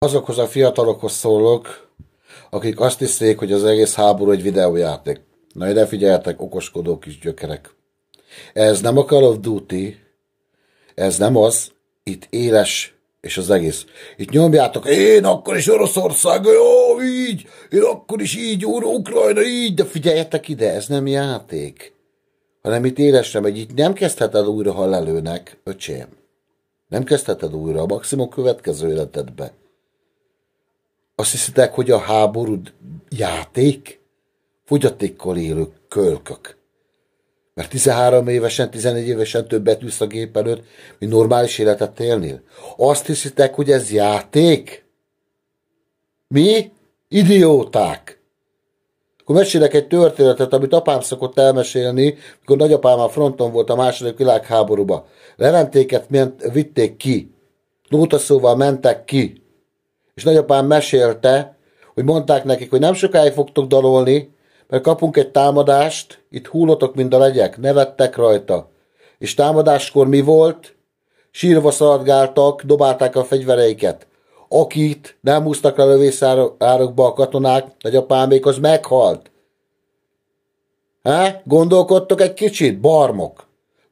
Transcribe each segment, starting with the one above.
Azokhoz a fiatalokhoz szólok, akik azt hiszik, hogy az egész háború egy videójáték. Na ide figyeljetek, okoskodó kis gyökerek. Ez nem a Call of Duty, ez nem az, itt éles és az egész. Itt nyomjátok, én akkor is Oroszország, jó, így, én akkor is így, úr, Ukrajna, így, de figyeljetek ide, ez nem játék, hanem itt élesre megy, itt nem kezdheted újra, ha lelőnek, öcsém. Nem kezdheted újra, a maximum következő életedbe. Azt hiszitek, hogy a háború játék? Fogyatékkal élő kölkök. Mert 13 évesen, 14 évesen többet ülsz a gép előtt, mint normális életet élnél. Azt hiszitek, hogy ez játék? Mi? Idióták! Akkor mesélek egy történetet, amit apám szokott elmesélni, mikor nagyapám a fronton volt a második világháborúba. Leventéket ment, vitték ki. Lótaszóval mentek ki és nagyapám mesélte, hogy mondták nekik, hogy nem sokáig fogtok dalolni, mert kapunk egy támadást, itt húlotok, mint a legyek, nevettek rajta. És támadáskor mi volt? Sírva szaladgáltak, dobálták a fegyvereiket. Akit nem húztak a lövészárokba a katonák, nagyapámék, az meghalt. Hát Gondolkodtok egy kicsit, barmok?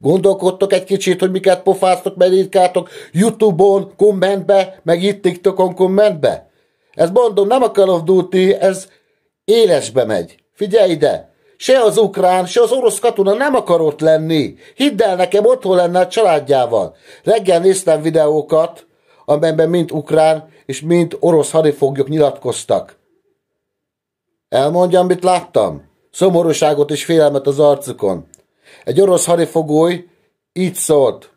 Gondolkodtok egy kicsit, hogy miket pofáztok, merítkátok Youtube-on, kommentbe, meg itt TikTokon kommentbe? Ez mondom, nem a Call of Duty, ez élesbe megy. Figyelj ide! Se az ukrán, se az orosz katona nem akarott lenni. Hidd el nekem, otthon lenne a családjával. Reggel néztem videókat, amelyben mind ukrán és mind orosz hadifoglyok nyilatkoztak. Elmondjam, mit láttam? Szomorúságot és félelmet az arcukon. Egy orosz harifogói így szólt.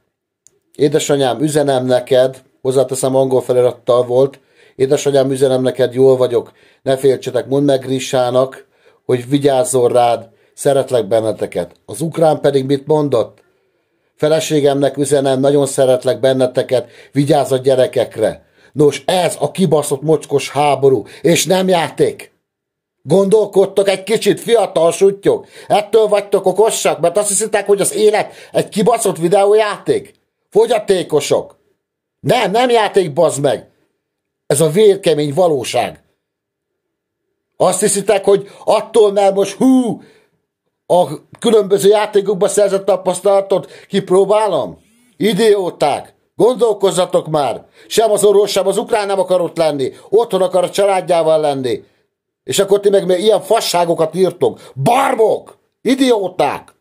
Édesanyám, üzenem neked, hozzáteszem angol felirattal volt, édesanyám, üzenem neked, jól vagyok, ne féltsetek, mondd meg Grisának, hogy vigyázzon rád, szeretlek benneteket. Az ukrán pedig mit mondott? Feleségemnek üzenem, nagyon szeretlek benneteket, vigyázz a gyerekekre. Nos, ez a kibaszott mocskos háború, és nem játék! Gondolkodtok egy kicsit, fiatal sutyok. Ettől vagytok okosak, mert azt hiszitek, hogy az élet egy kibaszott videójáték? Fogyatékosok. Nem, nem játék, bazd meg. Ez a vérkemény valóság. Azt hiszitek, hogy attól, mert most hú, a különböző játékokba szerzett tapasztalatot kipróbálom? Idióták! Gondolkozzatok már! Sem az orosz, sem az ukrán nem ott lenni. Otthon akar a családjával lenni. És akkor ti meg ilyen fasságokat írtok. Barbok! Idióták!